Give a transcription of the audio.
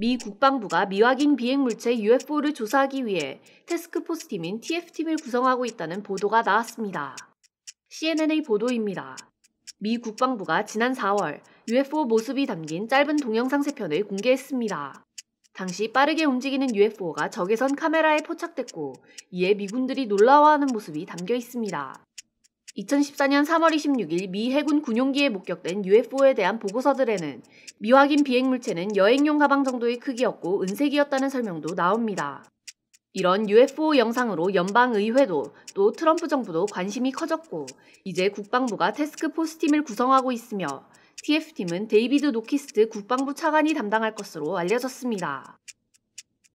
미 국방부가 미확인 비행물체 UFO를 조사하기 위해 테스크포스 팀인 TF팀을 구성하고 있다는 보도가 나왔습니다. CNN의 보도입니다. 미 국방부가 지난 4월 UFO 모습이 담긴 짧은 동영상 3편을 공개했습니다. 당시 빠르게 움직이는 UFO가 적외선 카메라에 포착됐고 이에 미군들이 놀라워하는 모습이 담겨 있습니다. 2014년 3월 26일 미 해군 군용기에 목격된 UFO에 대한 보고서들에는 미확인 비행물체는 여행용 가방 정도의 크기였고 은색이었다는 설명도 나옵니다. 이런 UFO 영상으로 연방의회도 또 트럼프 정부도 관심이 커졌고 이제 국방부가 테스크포스팀을 구성하고 있으며 TF팀은 데이비드 노키스트 국방부 차관이 담당할 것으로 알려졌습니다.